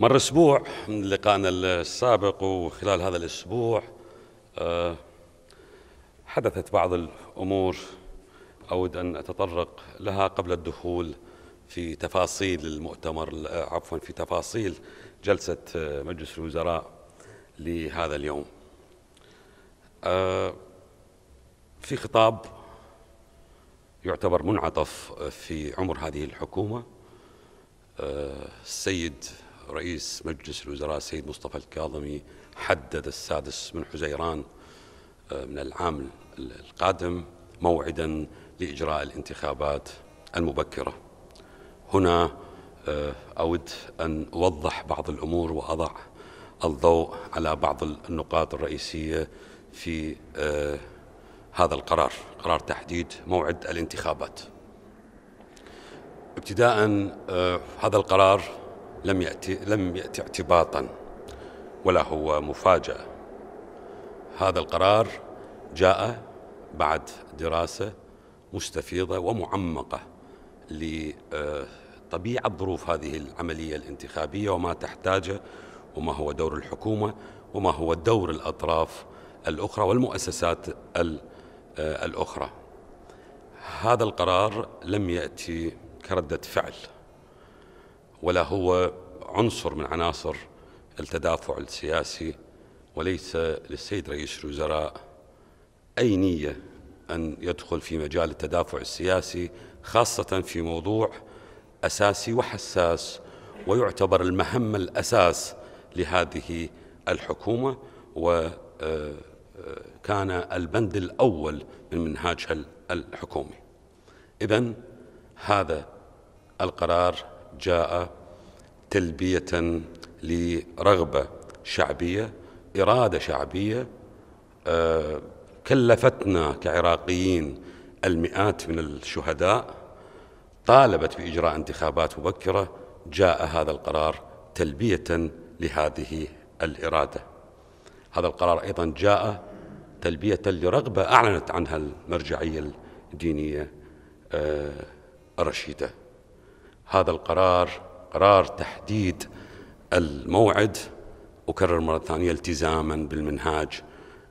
مر اسبوع من لقائنا السابق وخلال هذا الاسبوع آه، حدثت بعض الامور اود ان اتطرق لها قبل الدخول في تفاصيل المؤتمر عفوا في تفاصيل جلسه آه، مجلس الوزراء لهذا اليوم. آه، في خطاب يعتبر منعطف في عمر هذه الحكومه السيد رئيس مجلس الوزراء السيد مصطفى الكاظمي حدد السادس من حزيران آه، من العام القادم موعدا لإجراء الانتخابات المبكرة هنا آه، أود أن أوضح بعض الأمور وأضع الضوء على بعض النقاط الرئيسية في آه، هذا القرار قرار تحديد موعد الانتخابات ابتداء هذا القرار لم يأتي لم يأتي اعتباطا ولا هو مفاجأة هذا القرار جاء بعد دراسة مستفيضة ومعمقة لطبيعة ظروف هذه العملية الانتخابية وما تحتاجه وما هو دور الحكومة وما هو دور الأطراف الأخرى والمؤسسات الأخرى هذا القرار لم يأتي كردة فعل ولا هو عنصر من عناصر التدافع السياسي وليس للسيد رئيس الوزراء أي نية أن يدخل في مجال التدافع السياسي خاصة في موضوع أساسي وحساس ويعتبر المهمة الأساس لهذه الحكومة وكان آه، آه، البند الأول من منهاجها الحكومي إذا هذا القرار جاء تلبية لرغبة شعبية إرادة شعبية آه، كلفتنا كعراقيين المئات من الشهداء طالبت بإجراء انتخابات مبكرة جاء هذا القرار تلبية لهذه الإرادة هذا القرار أيضا جاء تلبية لرغبة أعلنت عنها المرجعية الدينية آه، الرشيدة هذا القرار قرار تحديد الموعد أكرر مرة ثانية التزاما بالمنهاج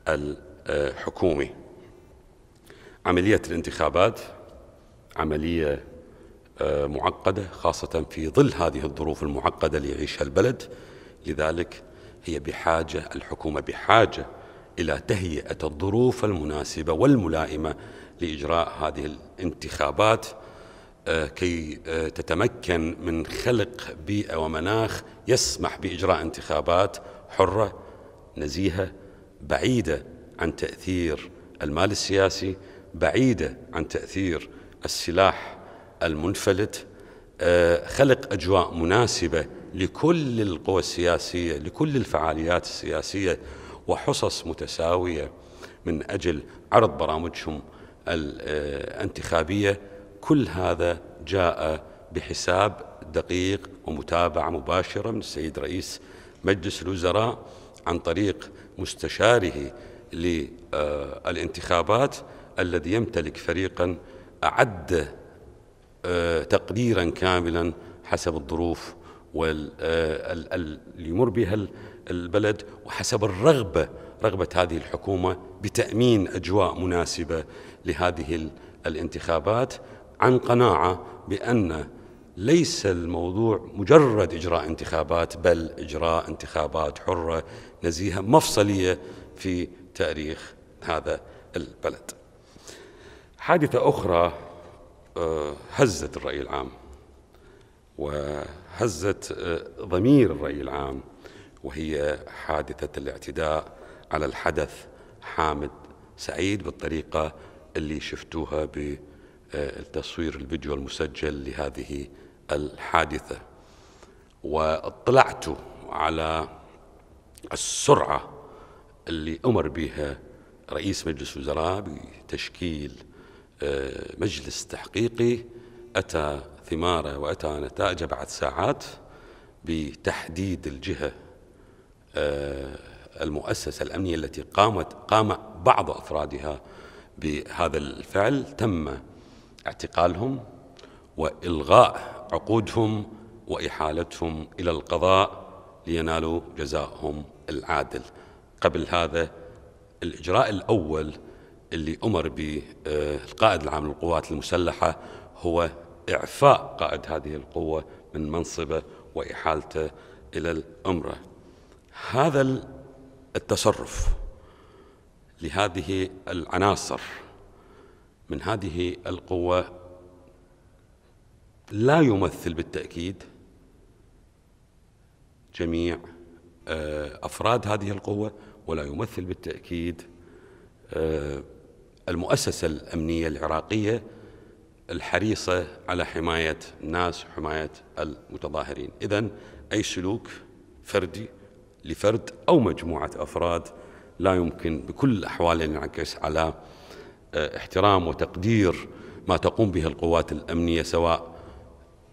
الحكومي عملية الانتخابات عملية آه، معقدة خاصة في ظل هذه الظروف المعقدة اللي يعيشها البلد لذلك هي بحاجة الحكومة بحاجة إلى تهيئة الظروف المناسبة والملائمة لإجراء هذه الانتخابات آه، كي آه، تتمكن من خلق بيئة ومناخ يسمح بإجراء انتخابات حرة نزيهة بعيدة عن تأثير المال السياسي بعيدة عن تأثير السلاح المنفلت آه، خلق أجواء مناسبة لكل القوى السياسية لكل الفعاليات السياسية وحصص متساوية من أجل عرض برامجهم الانتخابية كل هذا جاء بحساب دقيق ومتابعة مباشرة من السيد رئيس مجلس الوزراء عن طريق مستشاره للانتخابات الذي يمتلك فريقا أعد آه، تقديرا كاملا حسب الظروف آه، اللي يمر بها البلد وحسب الرغبة رغبة هذه الحكومة بتأمين أجواء مناسبة لهذه الانتخابات عن قناعة بأن ليس الموضوع مجرد إجراء انتخابات بل إجراء انتخابات حرة نزيهة مفصلية في تاريخ هذا البلد حادثة أخرى آه، هزت الرأي العام وهزت آه، ضمير الرأي العام وهي حادثة الاعتداء على الحدث حامد سعيد بالطريقة اللي شفتوها ب التصوير الفيديو المسجل لهذه الحادثة واطلعت على السرعة اللي أمر بها رئيس مجلس الوزراء بتشكيل آه، مجلس تحقيقي أتى ثماره وأتى نتائجه بعد ساعات بتحديد الجهة آه، المؤسسة الأمنية التي قامت قام بعض أفرادها بهذا الفعل تم اعتقالهم والغاء عقودهم واحالتهم الى القضاء لينالوا جزاءهم العادل قبل هذا الاجراء الاول اللي امر به آه، القائد العام للقوات المسلحه هو اعفاء قائد هذه القوه من منصبه واحالته الى الامره هذا التصرف لهذه العناصر من هذه القوة لا يمثل بالتأكيد جميع آه، أفراد هذه القوة ولا يمثل بالتأكيد آه، المؤسسة الأمنية العراقية الحريصة على حماية الناس وحماية المتظاهرين إذا أي سلوك فردي لفرد أو مجموعة أفراد لا يمكن بكل الأحوال أن ينعكس على آه، احترام وتقدير ما تقوم به القوات الأمنية سواء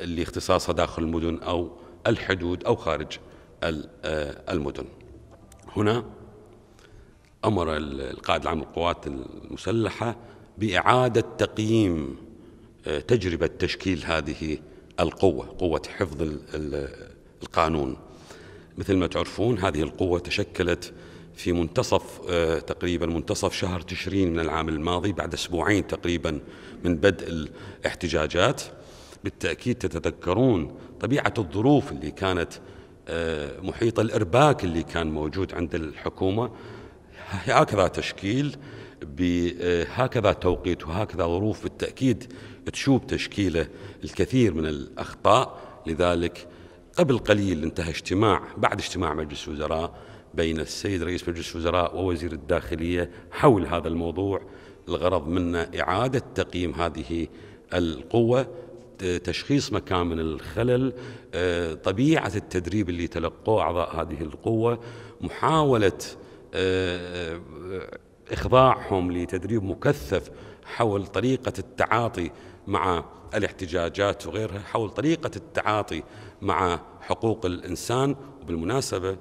اللي اختصاصها داخل المدن أو الحدود أو خارج آه، المدن هنا أمر القائد العام للقوات المسلحة بإعادة تقييم آه، تجربة تشكيل هذه القوة قوة حفظ القانون مثل ما تعرفون هذه القوة تشكلت في منتصف آه، تقريبا منتصف شهر تشرين من العام الماضي بعد اسبوعين تقريبا من بدء الاحتجاجات بالتاكيد تتذكرون طبيعه الظروف اللي كانت آه، محيط الارباك اللي كان موجود عند الحكومه هكذا تشكيل بهكذا آه، توقيت وهكذا ظروف بالتاكيد تشوب تشكيله الكثير من الاخطاء لذلك قبل قليل انتهى اجتماع بعد اجتماع مجلس الوزراء بين السيد رئيس مجلس الوزراء ووزير الداخلية حول هذا الموضوع الغرض منه إعادة تقييم هذه القوة تشخيص مكان من الخلل طبيعة التدريب اللي تلقوه أعضاء هذه القوة محاولة إخضاعهم لتدريب مكثف حول طريقة التعاطي مع الاحتجاجات وغيرها حول طريقة التعاطي مع حقوق الإنسان وبالمناسبة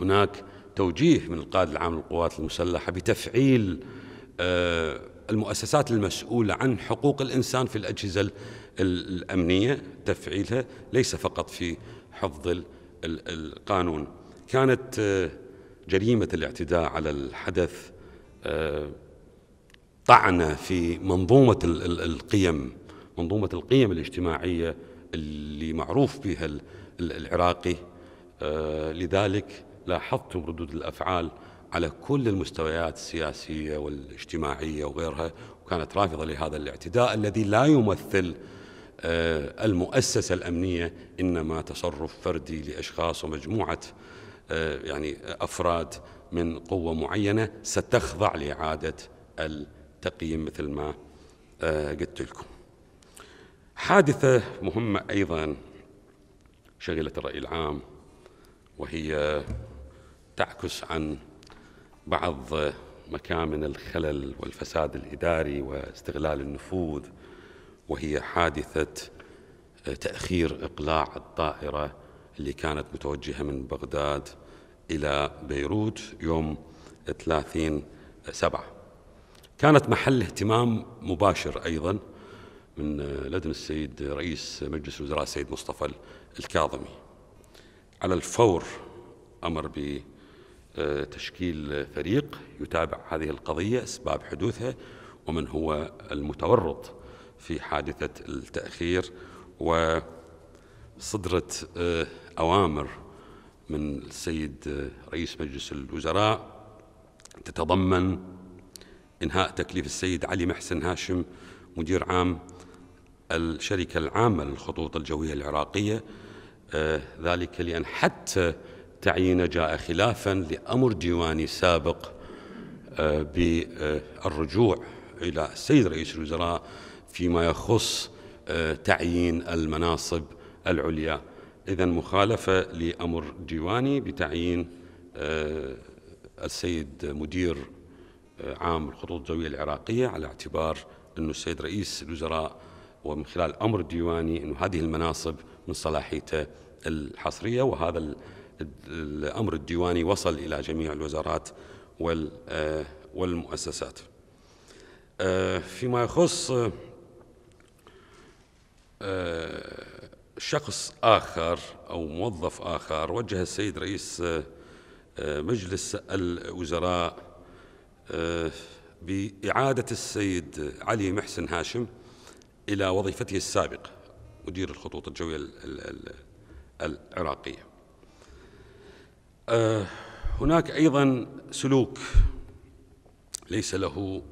هناك توجيه من القائد العام للقوات المسلحة بتفعيل آه، المؤسسات المسؤولة عن حقوق الإنسان في الأجهزة الأمنية تفعيلها ليس فقط في حفظ القانون كانت آه، جريمة الاعتداء على الحدث آه، طعنة في منظومة القيم منظومة القيم الاجتماعية اللي معروف بها العراقي لذلك لاحظتم ردود الأفعال على كل المستويات السياسية والاجتماعية وغيرها وكانت رافضة لهذا الاعتداء الذي لا يمثل آه، المؤسسة الأمنية إنما تصرف فردي لأشخاص ومجموعة آه، يعني أفراد من قوة معينة ستخضع لإعادة التقييم مثل ما آه، قلت لكم حادثة مهمة أيضا شغلت الرأي العام وهي تعكس عن بعض مكامن الخلل والفساد الاداري واستغلال النفوذ وهي حادثه آه، تاخير اقلاع الطائره اللي كانت متوجهه من بغداد الى بيروت يوم 30 سبعة كانت محل اهتمام مباشر ايضا من آه، لدن السيد آه، رئيس مجلس الوزراء السيد مصطفى الكاظمي على الفور امر ب آه، تشكيل فريق يتابع هذه القضية أسباب حدوثها ومن هو المتورط في حادثة التأخير وصدرت آه، أوامر من السيد آه، رئيس مجلس الوزراء تتضمن إنهاء تكليف السيد علي محسن هاشم مدير عام الشركة العامة للخطوط الجوية العراقية ذلك لأن حتى تعيينه جاء خلافا لأمر ديواني سابق آه، بالرجوع إلى السيد رئيس الوزراء فيما يخص آه، تعيين المناصب العليا إذا مخالفة لأمر ديواني بتعيين آه، السيد مدير عام الخطوط الجوية العراقية على اعتبار أنه السيد رئيس الوزراء ومن خلال أمر ديواني أنه هذه المناصب من صلاحيته الحصرية وهذا الأمر الديواني وصل إلى جميع الوزارات آه، والمؤسسات آه، فيما يخص آه، شخص آخر أو موظف آخر وجه السيد رئيس مجلس الوزراء بإعادة السيد علي محسن هاشم إلى وظيفته السابقة مدير الخطوط الجوية العراقية آه، هناك أيضا سلوك ليس له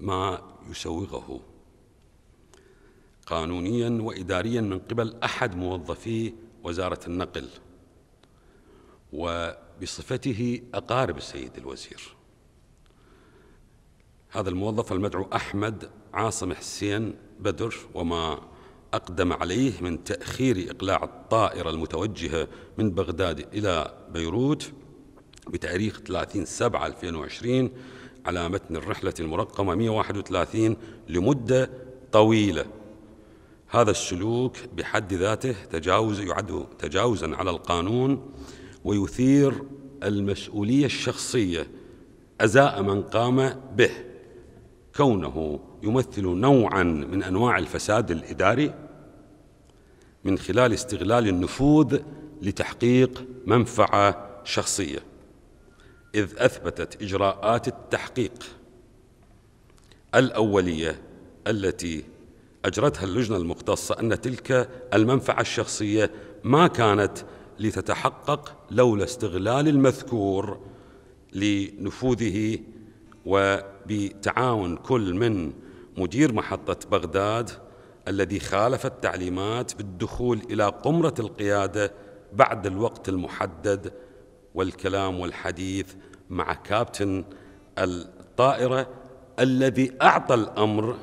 ما يسوغه قانونيا وإداريا من قبل أحد موظفي وزارة النقل وبصفته أقارب السيد الوزير هذا الموظف المدعو أحمد عاصم حسين بدر وما أقدم عليه من تأخير إقلاع الطائرة المتوجهة من بغداد إلى بيروت بتاريخ 30 7 2020 على متن الرحلة المرقمة 131 لمدة طويلة هذا السلوك بحد ذاته تجاوز يعد تجاوزا على القانون ويثير المسؤولية الشخصية أزاء من قام به كونه يمثل نوعا من انواع الفساد الاداري من خلال استغلال النفوذ لتحقيق منفعه شخصيه اذ اثبتت اجراءات التحقيق الاوليه التي اجرتها اللجنه المختصه ان تلك المنفعه الشخصيه ما كانت لتتحقق لولا استغلال المذكور لنفوذه وبتعاون كل من مدير محطة بغداد الذي خالف التعليمات بالدخول إلى قمرة القيادة بعد الوقت المحدد والكلام والحديث مع كابتن الطائرة الذي أعطى الأمر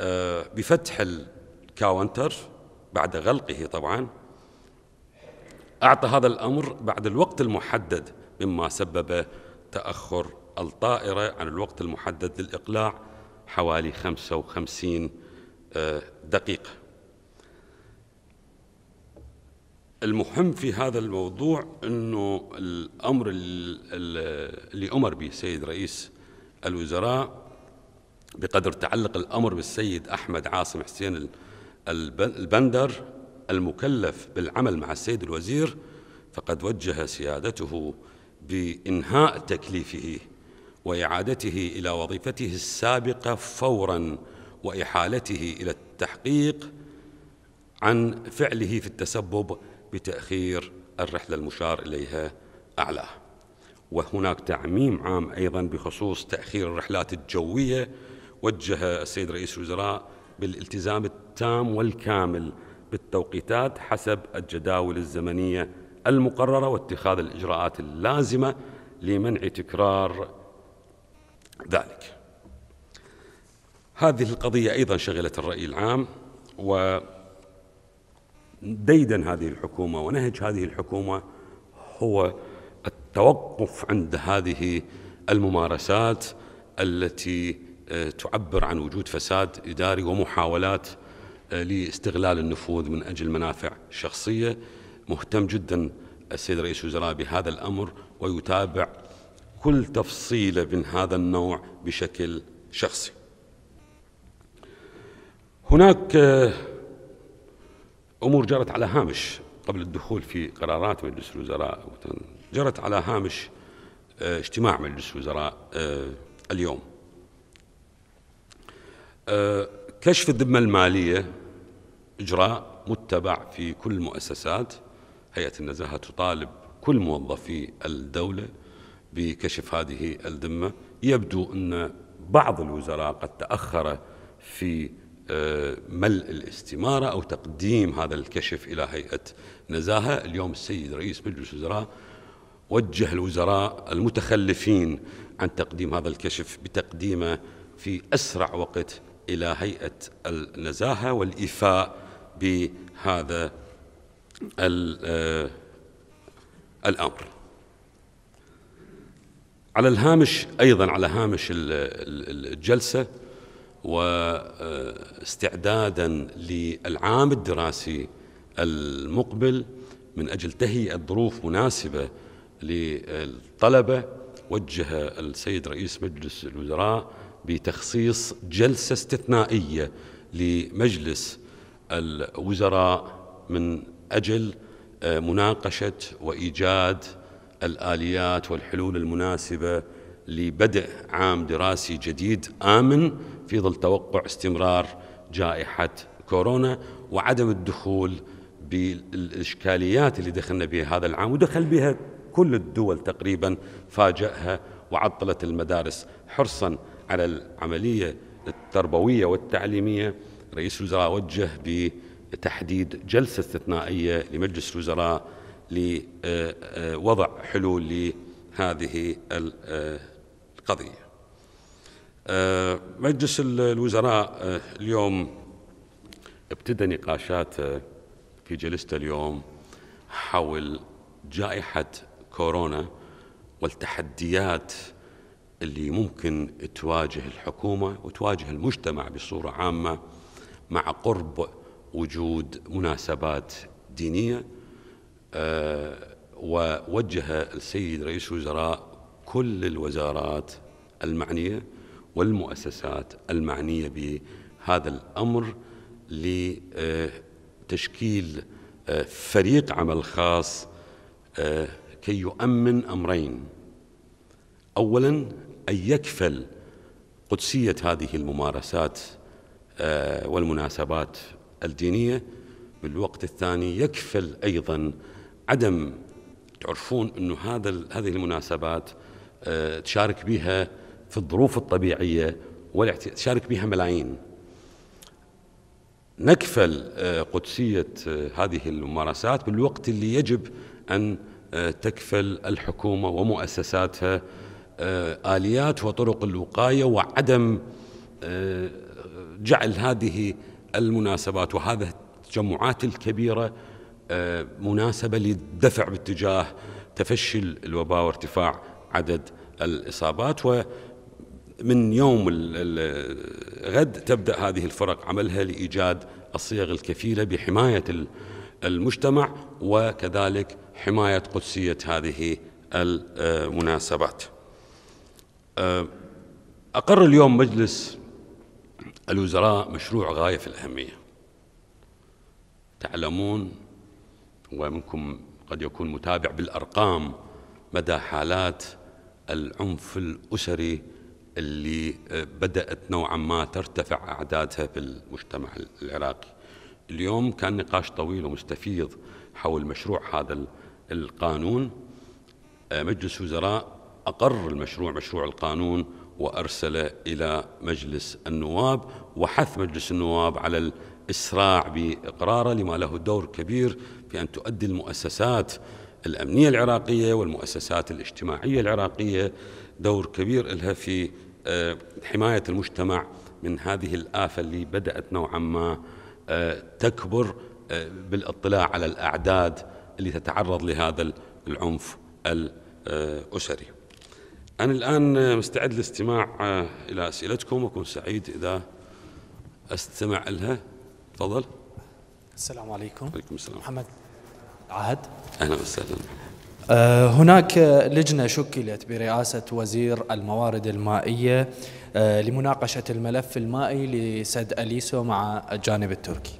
آه، بفتح الكاونتر بعد غلقه طبعا أعطى هذا الأمر بعد الوقت المحدد مما سبب تأخر الطائرة عن الوقت المحدد للإقلاع حوالي 55 آه، دقيقة المهم في هذا الموضوع أنه الأمر اللي أمر به سيد رئيس الوزراء بقدر تعلق الأمر بالسيد أحمد عاصم حسين البندر المكلف بالعمل مع السيد الوزير فقد وجه سيادته بإنهاء تكليفه واعادته الى وظيفته السابقه فورا واحالته الى التحقيق عن فعله في التسبب بتاخير الرحله المشار اليها اعلاه وهناك تعميم عام ايضا بخصوص تاخير الرحلات الجويه وجه السيد رئيس الوزراء بالالتزام التام والكامل بالتوقيتات حسب الجداول الزمنيه المقرره واتخاذ الاجراءات اللازمه لمنع تكرار ذلك هذه القضية أيضا شغلت الرأي العام و ديدا هذه الحكومة ونهج هذه الحكومة هو التوقف عند هذه الممارسات التي آه، تعبر عن وجود فساد إداري ومحاولات آه، لاستغلال النفوذ من أجل منافع شخصية مهتم جدا السيد رئيس الوزراء بهذا الأمر ويتابع كل تفصيلة من هذا النوع بشكل شخصي هناك آه، أمور جرت على هامش قبل الدخول في قرارات مجلس الوزراء جرت على هامش آه، اجتماع مجلس الوزراء آه، اليوم كشف الذمة المالية إجراء متبع في كل المؤسسات هيئة النزاهة تطالب كل موظفي الدولة بكشف هذه الذمة يبدو أن بعض الوزراء قد تأخر في آه، ملء الاستمارة أو تقديم هذا الكشف إلى هيئة نزاهة اليوم السيد رئيس مجلس الوزراء وجه الوزراء المتخلفين عن تقديم هذا الكشف بتقديمه في أسرع وقت إلى هيئة النزاهة والإيفاء بهذا آه، الأمر على الهامش أيضا على هامش الجلسة واستعدادا للعام الدراسي المقبل من أجل تهيئة ظروف مناسبة للطلبة وجه السيد رئيس مجلس الوزراء بتخصيص جلسة استثنائية لمجلس الوزراء من أجل مناقشة وإيجاد الآليات والحلول المناسبة لبدء عام دراسي جديد آمن في ظل توقع استمرار جائحة كورونا وعدم الدخول بالإشكاليات اللي دخلنا بها هذا العام ودخل بها كل الدول تقريبا فاجأها وعطلت المدارس حرصا على العملية التربوية والتعليمية رئيس الوزراء وجه بتحديد جلسة استثنائية لمجلس الوزراء لوضع حلول لهذه القضية مجلس الوزراء اليوم ابتدى نقاشات في جلسته اليوم حول جائحة كورونا والتحديات اللي ممكن تواجه الحكومة وتواجه المجتمع بصورة عامة مع قرب وجود مناسبات دينية آه، ووجه السيد رئيس الوزراء كل الوزارات المعنية والمؤسسات المعنية بهذا الأمر لتشكيل آه، فريق عمل خاص آه، كي يؤمن أمرين أولا أن يكفل قدسية هذه الممارسات والمناسبات الدينية بالوقت الثاني يكفل أيضا عدم تعرفون انه هذا هذه المناسبات آه، تشارك بها في الظروف الطبيعيه تشارك بها ملايين نكفل آه، قدسيه آه، هذه الممارسات بالوقت اللي يجب ان تكفل الحكومه ومؤسساتها اليات وطرق الوقايه وعدم جعل هذه المناسبات وهذه التجمعات الكبيره مناسبة للدفع باتجاه تفشي الوباء وارتفاع عدد الإصابات و من يوم الغد تبدأ هذه الفرق عملها لإيجاد الصيغ الكفيلة بحماية المجتمع وكذلك حماية قدسية هذه المناسبات أه، أقر اليوم مجلس الوزراء مشروع غاية في الأهمية تعلمون ومنكم قد يكون متابع بالأرقام مدى حالات العنف الأسري اللي آه، بدأت نوعا ما ترتفع أعدادها في المجتمع العراقي اليوم كان نقاش طويل ومستفيض حول مشروع هذا القانون آه، مجلس وزراء أقر المشروع مشروع القانون وأرسله إلى مجلس النواب وحث مجلس النواب على الإسراع بإقراره لما له دور كبير في أن تؤدي المؤسسات الأمنية العراقية والمؤسسات الاجتماعية العراقية دور كبير لها في آه، حماية المجتمع من هذه الآفة اللي بدأت نوعا ما آه، تكبر آه، بالاطلاع على الأعداد اللي تتعرض لهذا العنف الأسري أنا الآن مستعد للاستماع إلى أسئلتكم وأكون سعيد إذا أستمع لها تفضل السلام عليكم عليكم السلام محمد عهد أهلا وسهلا آه، هناك لجنة شكلت برئاسة وزير الموارد المائية آه، لمناقشة الملف المائي لسد أليسو مع الجانب التركي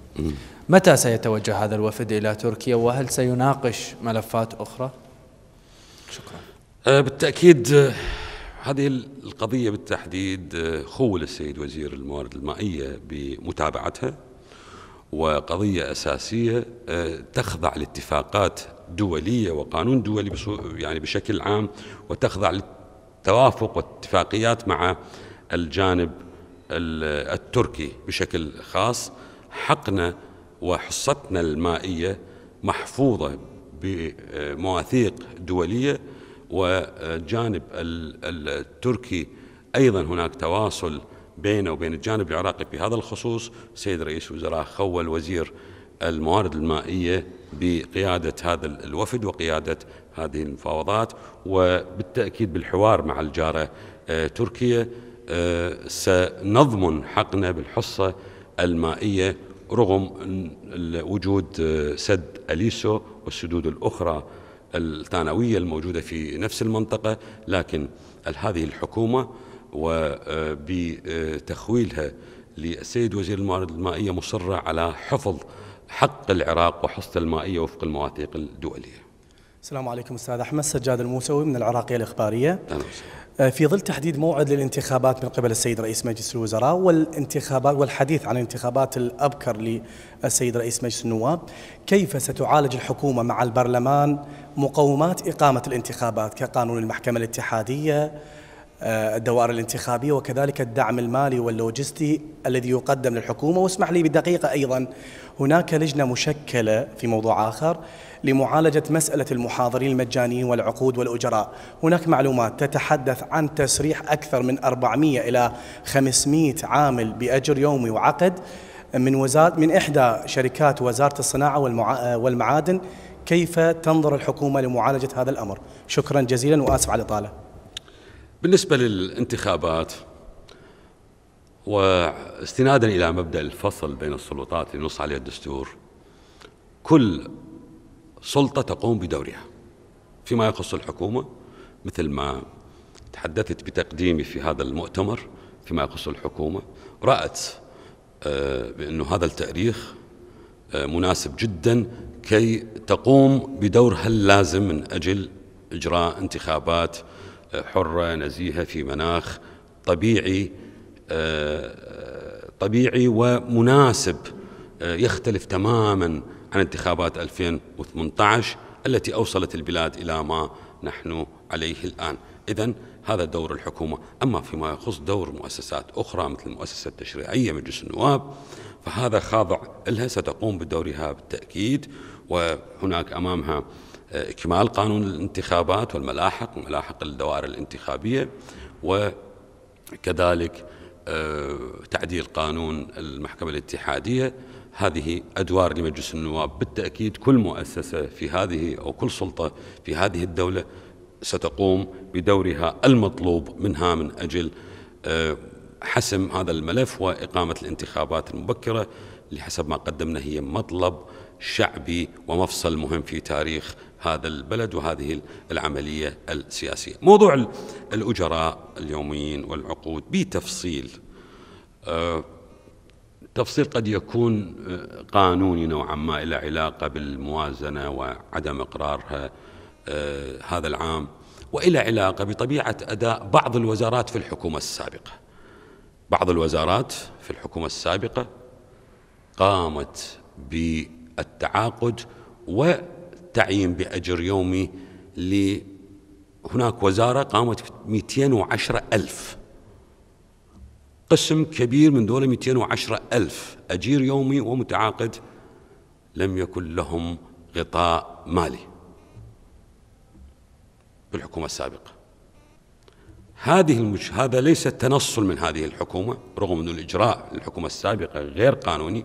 متى سيتوجه هذا الوفد إلى تركيا وهل سيناقش ملفات أخرى؟ شكرا آه، بالتأكيد هذه القضية بالتحديد خول السيد وزير الموارد المائية بمتابعتها وقضية أساسية آه، تخضع لاتفاقات دولية وقانون دولي يعني بشكل عام وتخضع للتوافق واتفاقيات مع الجانب التركي بشكل خاص حقنا وحصتنا المائية محفوظة بمواثيق دولية وجانب التركي أيضا هناك تواصل بينه وبين الجانب العراقي في هذا الخصوص سيد رئيس الوزراء خول وزير الموارد المائية بقيادة هذا الوفد وقيادة هذه المفاوضات وبالتأكيد بالحوار مع الجارة آه، تركيا آه، سنضمن حقنا بالحصة المائية رغم وجود آه، سد أليسو والسدود الأخرى الثانوية الموجودة في نفس المنطقة لكن هذه الحكومة وبتخويلها للسيد وزير الموارد المائية مصرة على حفظ حق العراق وحصته المائية وفق المواثيق الدولية السلام عليكم استاذ احمد سجاد الموسوي من العراقيه الاخباريه آه، في ظل تحديد موعد للانتخابات من قبل السيد رئيس مجلس الوزراء والانتخابات والحديث عن الانتخابات الابكر للسيد رئيس مجلس النواب كيف ستعالج الحكومه مع البرلمان مقومات اقامه الانتخابات كقانون المحكمه الاتحاديه آه، الدوائر الانتخابية وكذلك الدعم المالي واللوجستي الذي يقدم للحكومة واسمح لي بدقيقة أيضا هناك لجنة مشكلة في موضوع آخر لمعالجة مسألة المحاضرين المجانيين والعقود والأجراء هناك معلومات تتحدث عن تسريح أكثر من 400 إلى 500 عامل بأجر يومي وعقد من وزارة من إحدى شركات وزارة الصناعة والمعادن كيف تنظر الحكومة لمعالجة هذا الأمر شكرا جزيلا وآسف على الإطالة بالنسبة للانتخابات واستنادا إلى مبدأ الفصل بين السلطات اللي نص عليه الدستور كل سلطة تقوم بدورها فيما يخص الحكومة مثل ما تحدثت بتقديمي في هذا المؤتمر فيما يخص الحكومة رأت آه، بأنه هذا التأريخ آه، مناسب جدا كي تقوم بدورها اللازم من أجل إجراء انتخابات حرة نزيهة في مناخ طبيعي آه، طبيعي ومناسب آه، يختلف تماما عن انتخابات 2018 التي أوصلت البلاد إلى ما نحن عليه الآن إذا هذا دور الحكومة أما فيما يخص دور مؤسسات أخرى مثل المؤسسة التشريعية مجلس النواب فهذا خاضع لها ستقوم بدورها بالتأكيد وهناك أمامها آه، إكمال قانون الانتخابات والملاحق وملاحق الدوائر الانتخابية وكذلك آه، تعديل قانون المحكمة الاتحادية هذه أدوار لمجلس النواب بالتأكيد كل مؤسسة في هذه أو كل سلطة في هذه الدولة ستقوم بدورها المطلوب منها من أجل آه، حسم هذا الملف وإقامة الانتخابات المبكرة اللي حسب ما قدمنا هي مطلب شعبي ومفصل مهم في تاريخ هذا البلد وهذه العملية السياسية موضوع الأجراء اليوميين والعقود بتفصيل آه، تفصيل قد يكون آه، قانوني نوعا ما إلى علاقة بالموازنة وعدم إقرارها آه، هذا العام وإلى علاقة بطبيعة أداء بعض الوزارات في الحكومة السابقة بعض الوزارات في الحكومة السابقة قامت ب التعاقد وتعيين بأجر يومي هناك وزارة قامت ب 210 ألف قسم كبير من دول 210 ألف أجير يومي ومتعاقد لم يكن لهم غطاء مالي بالحكومة السابقة هذه المش... هذا ليس تنصل من هذه الحكومة رغم أن الإجراء للحكومة السابقة غير قانوني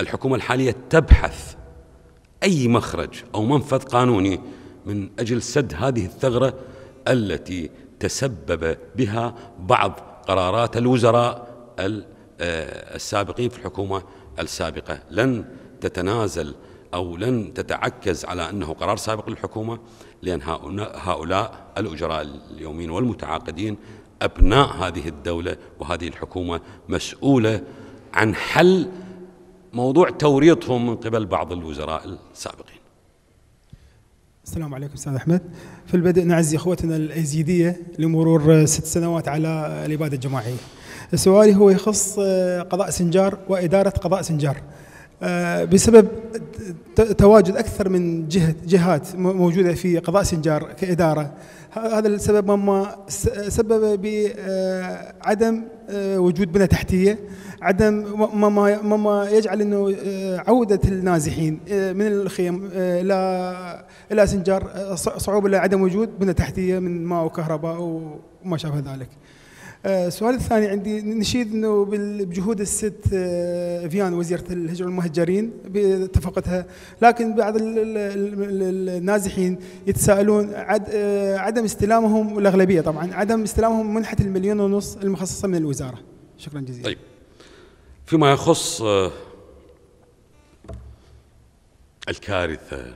الحكومة الحالية تبحث أي مخرج أو منفذ قانوني من أجل سد هذه الثغرة التي تسبب بها بعض قرارات الوزراء آه، السابقين في الحكومة السابقة لن تتنازل أو لن تتعكز على أنه قرار سابق للحكومة لأن هؤلاء الأجراء اليومين والمتعاقدين أبناء هذه الدولة وهذه الحكومة مسؤولة عن حل موضوع توريطهم من قبل بعض الوزراء السابقين السلام عليكم استاذ احمد في البدء نعزي اخوتنا الايزيديه لمرور ست سنوات على الاباده الجماعيه سؤالي هو يخص قضاء سنجار واداره قضاء سنجار آه، بسبب تواجد اكثر من جهه جهات موجوده في قضاء سنجار كاداره هذا السبب مما سبب بعدم آه، آه، وجود بنى تحتيه عدم مما مما يجعل انه عوده النازحين من الخيم الى الى سنجار صعوبه لعدم وجود بنى تحتيه من ماء وكهرباء وما شابه ذلك السؤال آه، الثاني عندي نشيد انه بجهود الست آه، فيان وزيره الهجره والمهجرين باتفاقتها لكن بعض النازحين يتساءلون آه، عدم استلامهم الاغلبيه طبعا عدم استلامهم منحه المليون ونص المخصصه من الوزاره شكرا جزيلا طيب فيما يخص الكارثه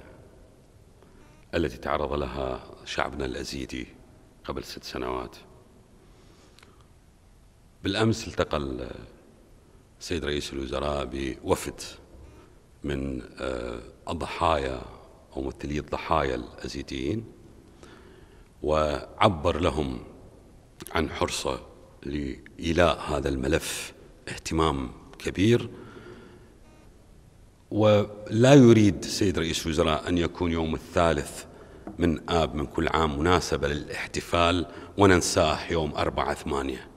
التي تعرض لها شعبنا الازيدي قبل ست سنوات بالأمس التقى السيد رئيس الوزراء بوفد من آه، الضحايا أو ممثلي الضحايا الأزيديين وعبر لهم عن حرصه لإيلاء هذا الملف اهتمام كبير ولا يريد السيد رئيس الوزراء أن يكون يوم الثالث من آب من كل عام مناسبة للاحتفال وننساه يوم أربعة ثمانية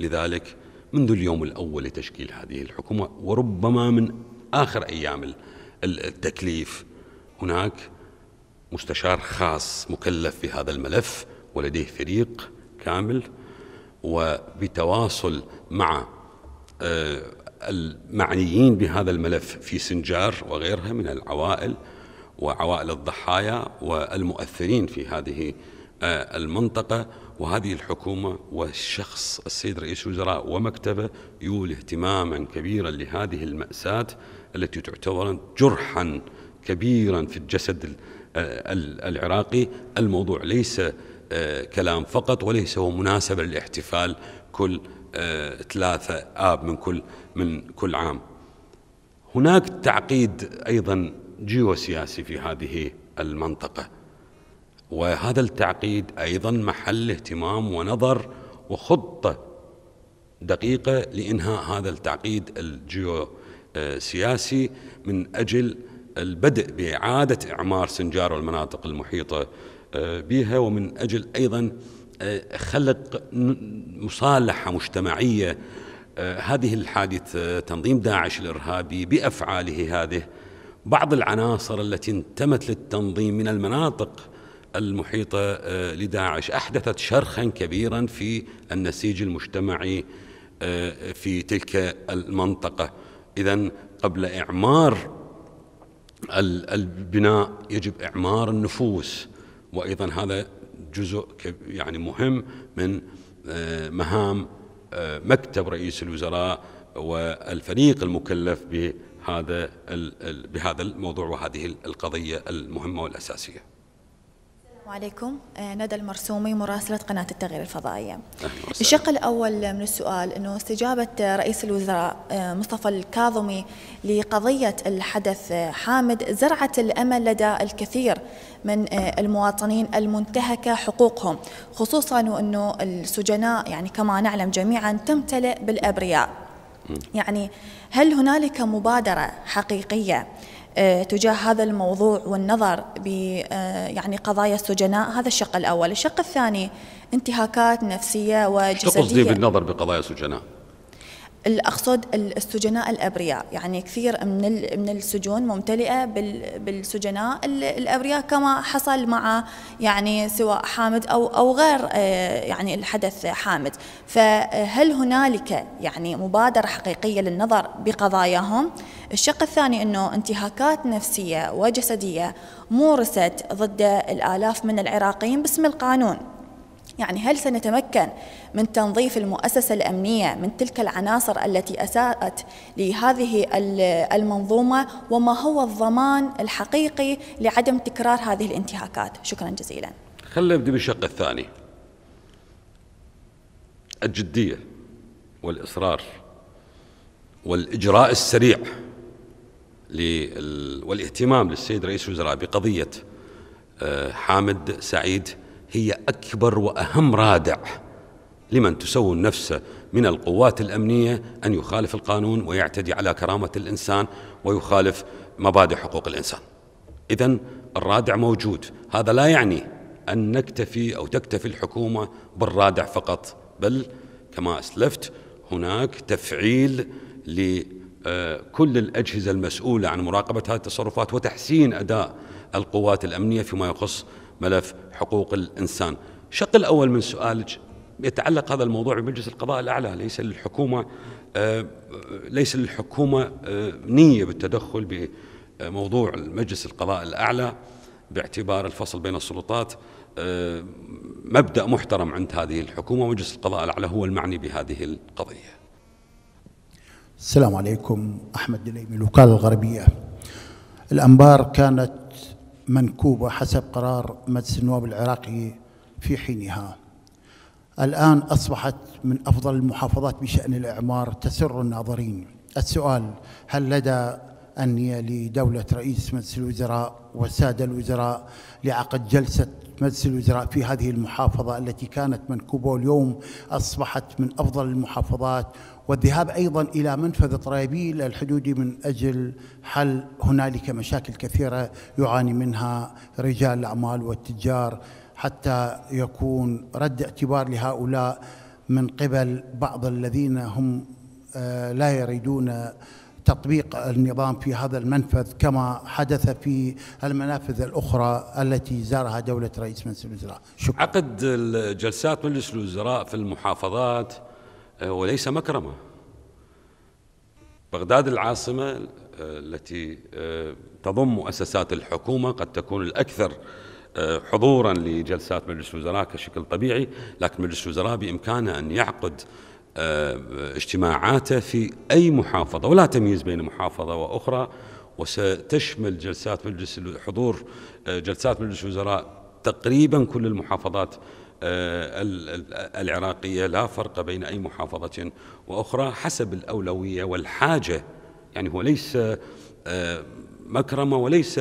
لذلك منذ اليوم الأول لتشكيل هذه الحكومة وربما من آخر أيام التكليف هناك مستشار خاص مكلف في هذا الملف ولديه فريق كامل وبتواصل مع آه، المعنيين بهذا الملف في سنجار وغيرها من العوائل وعوائل الضحايا والمؤثرين في هذه آه، المنطقه وهذه الحكومة والشخص السيد رئيس الوزراء ومكتبه يولي اهتماما كبيرا لهذه المأساة التي تعتبر جرحا كبيرا في الجسد العراقي الموضوع ليس آه، كلام فقط وليس هو مناسبة للاحتفال كل آه، ثلاثة آب من كل من كل عام هناك تعقيد أيضا جيوسياسي في هذه المنطقة وهذا التعقيد أيضا محل اهتمام ونظر وخطة دقيقة لإنهاء هذا التعقيد الجيوسياسي من أجل البدء بإعادة إعمار سنجار والمناطق المحيطة آه، بها ومن أجل أيضا آه، خلق مصالحة مجتمعية آه، هذه الحادثة تنظيم داعش الإرهابي بأفعاله هذه بعض العناصر التي انتمت للتنظيم من المناطق المحيطة آه، لداعش أحدثت شرخا كبيرا في النسيج المجتمعي آه، في تلك المنطقة إذا قبل إعمار البناء يجب إعمار النفوس وأيضا هذا جزء يعني مهم من آه، مهام مكتب رئيس الوزراء والفريق المكلف بهذا بهذا الموضوع وهذه القضية المهمة والأساسية السلام عليكم آه، ندى المرسومي مراسلة قناة التغيير الفضائية الشق الأول من السؤال أنه استجابة رئيس الوزراء آه، مصطفى الكاظمي لقضية الحدث آه، حامد زرعت الأمل لدى الكثير من المواطنين المنتهكة حقوقهم خصوصا أنه السجناء يعني كما نعلم جميعا تمتلئ بالأبرياء يعني هل هنالك مبادرة حقيقية آه، تجاه هذا الموضوع والنظر ب آه، يعني قضايا السجناء هذا الشق الاول، الشق الثاني انتهاكات نفسيه وجسديه شو تقصدي بالنظر بقضايا السجناء؟ اقصد السجناء الابرياء يعني كثير من من السجون ممتلئه بالسجناء الابرياء كما حصل مع يعني سواء حامد او او غير آه، يعني الحدث حامد فهل هنالك يعني مبادره حقيقيه للنظر بقضاياهم الشق الثاني انه انتهاكات نفسيه وجسديه مورست ضد الالاف من العراقيين باسم القانون يعني هل سنتمكن من تنظيف المؤسسة الأمنية من تلك العناصر التي أساءت لهذه المنظومة وما هو الضمان الحقيقي لعدم تكرار هذه الانتهاكات شكرا جزيلا خلينا نبدأ بالشق الثاني الجدية والإصرار والإجراء السريع والاهتمام للسيد رئيس الوزراء بقضية آه، حامد سعيد هي اكبر واهم رادع لمن تسون نفسه من القوات الامنيه ان يخالف القانون ويعتدي على كرامه الانسان ويخالف مبادئ حقوق الانسان. اذا الرادع موجود، هذا لا يعني ان نكتفي او تكتفي الحكومه بالرادع فقط، بل كما اسلفت هناك تفعيل لكل آه، الاجهزه المسؤوله عن مراقبه هذه التصرفات وتحسين اداء القوات الامنيه فيما يخص ملف حقوق الإنسان الشق الأول من سؤالك يتعلق هذا الموضوع بمجلس القضاء الأعلى ليس للحكومة آه، ليس للحكومة آه، نية بالتدخل بموضوع مجلس القضاء الأعلى باعتبار الفصل بين السلطات آه، مبدأ محترم عند هذه الحكومة ومجلس القضاء الأعلى هو المعني بهذه القضية السلام عليكم أحمد دليمي الوكالة الغربية الأنبار كانت منكوبة حسب قرار مجلس النواب العراقي في حينها الآن أصبحت من أفضل المحافظات بشأن الإعمار تسر الناظرين السؤال هل لدى أني لدولة رئيس مجلس الوزراء والسادة الوزراء لعقد جلسة مجلس الوزراء في هذه المحافظة التي كانت منكوبة واليوم أصبحت من أفضل المحافظات والذهاب أيضا إلى منفذ طرابيل الحدودي من أجل حل هنالك مشاكل كثيرة يعاني منها رجال الأعمال والتجار حتى يكون رد اعتبار لهؤلاء من قبل بعض الذين هم آه، لا يريدون تطبيق النظام في هذا المنفذ كما حدث في المنافذ الأخرى التي زارها دولة رئيس مجلس الوزراء شكرا. عقد جلسات مجلس الوزراء في المحافظات آه، وليس مكرمة بغداد العاصمة آه، التي آه، تضم مؤسسات الحكومة قد تكون الأكثر حضورا لجلسات مجلس الوزراء كشكل طبيعي لكن مجلس الوزراء بإمكانه أن يعقد آه، اجتماعاته في أي محافظة ولا تمييز بين محافظة وأخرى وستشمل جلسات مجلس حضور آه، جلسات مجلس الوزراء تقريبا كل المحافظات آه، العراقية لا فرق بين أي محافظة وأخرى حسب الأولوية والحاجة يعني هو ليس مكرمة وليس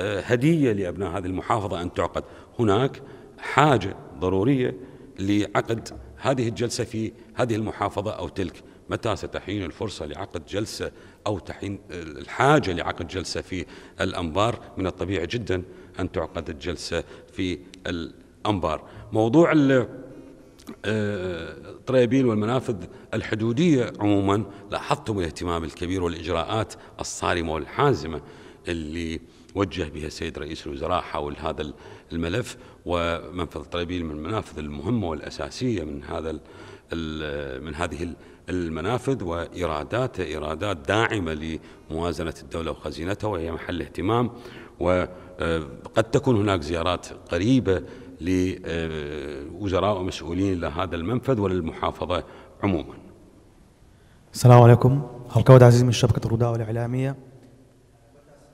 هدية لأبناء هذه المحافظة أن تعقد هناك حاجة ضرورية لعقد هذه الجلسة في هذه المحافظة أو تلك متى ستحين الفرصة لعقد جلسة أو تحين الحاجة لعقد جلسة في الأنبار من الطبيعي جدا أن تعقد الجلسة في الأنبار موضوع آه، طرابيل والمنافذ الحدودية عموما لاحظتم الاهتمام الكبير والإجراءات الصارمة والحازمة اللي وجه بها السيد رئيس الوزراء حول هذا الملف ومنفذ طرابيل من المنافذ المهمة والأساسية من هذا من هذه المنافذ وإيرادات إيرادات داعمة لموازنة الدولة وخزينتها وهي محل اهتمام وقد تكون هناك زيارات قريبة لوزراء ومسؤولين لهذا المنفذ وللمحافظة عموما السلام عليكم القود عزيز من شبكة الرداء الإعلامية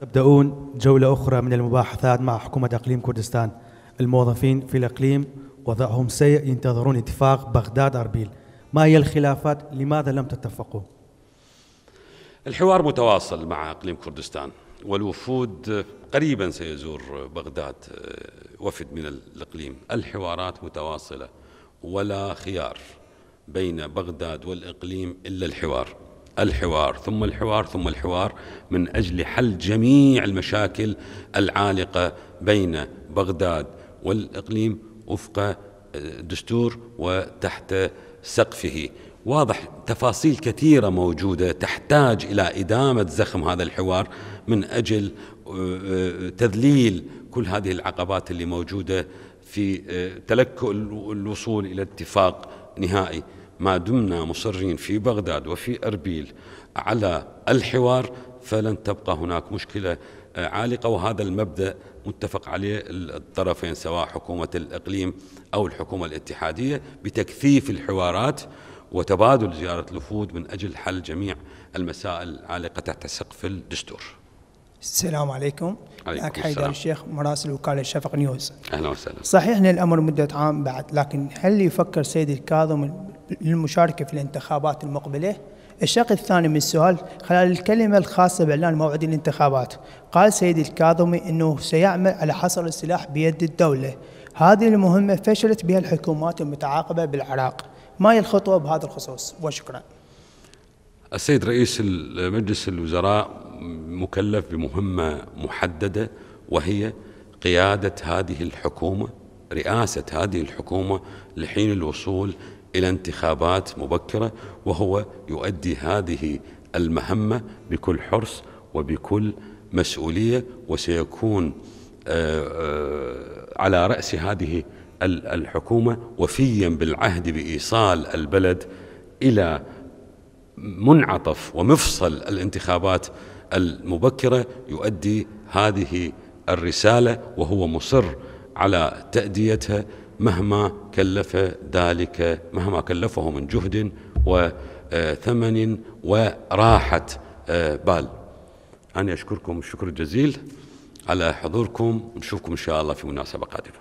تبدأون جولة أخرى من المباحثات مع حكومة إقليم كردستان الموظفين في الإقليم وضعهم سيء ينتظرون اتفاق بغداد أربيل ما هي الخلافات لماذا لم تتفقوا الحوار متواصل مع إقليم كردستان والوفود قريبا سيزور بغداد وفد من الإقليم الحوارات متواصلة ولا خيار بين بغداد والإقليم إلا الحوار الحوار ثم الحوار ثم الحوار من أجل حل جميع المشاكل العالقة بين بغداد والإقليم وفق الدستور آه، وتحت سقفه واضح تفاصيل كثيرة موجودة تحتاج إلى إدامة زخم هذا الحوار من أجل آه، آه، تذليل كل هذه العقبات اللي موجودة في تلك الوصول إلى اتفاق نهائي ما دمنا مصرين في بغداد وفي أربيل على الحوار فلن تبقى هناك مشكلة عالقة وهذا المبدأ متفق عليه الطرفين سواء حكومة الإقليم أو الحكومة الاتحادية بتكثيف الحوارات وتبادل زيارة الوفود من أجل حل جميع المسائل العالقة تحت سقف الدستور السلام عليكم عليكم حيدر الشيخ مراسل وكالة شفق نيوز أهلا وسهلا صحيح أن الأمر مدة عام بعد لكن هل يفكر سيد الكاظم للمشاركة في الانتخابات المقبلة الشق الثاني من السؤال خلال الكلمة الخاصة بإعلان موعد الانتخابات قال سيد الكاظمي أنه سيعمل على حصر السلاح بيد الدولة هذه المهمة فشلت بها الحكومات المتعاقبة بالعراق ما هي الخطوة بهذا الخصوص وشكرا السيد رئيس مجلس الوزراء مكلف بمهمة محددة وهي قيادة هذه الحكومة رئاسة هذه الحكومة لحين الوصول إلى انتخابات مبكرة وهو يؤدي هذه المهمة بكل حرص وبكل مسؤولية وسيكون آه، آه، على رأس هذه الحكومة وفيا بالعهد بإيصال البلد إلى منعطف ومفصل الانتخابات المبكرة يؤدي هذه الرسالة وهو مصر على تأديتها مهما كلف ذلك مهما كلفه من جهد وثمن آه، وراحة آه، بال أنا أشكركم الشكر الجزيل على حضوركم نشوفكم إن شاء الله في مناسبة قادمة